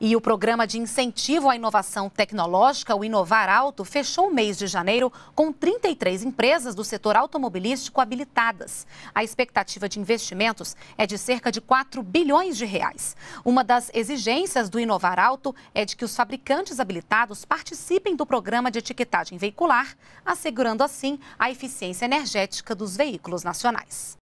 E o programa de incentivo à inovação tecnológica, o Inovar Alto, fechou o mês de janeiro com 33 empresas do setor automobilístico habilitadas. A expectativa de investimentos é de cerca de 4 bilhões de reais. Uma das exigências do Inovar Alto é de que os fabricantes habilitados participem do programa de etiquetagem veicular, assegurando assim a eficiência energética dos veículos nacionais.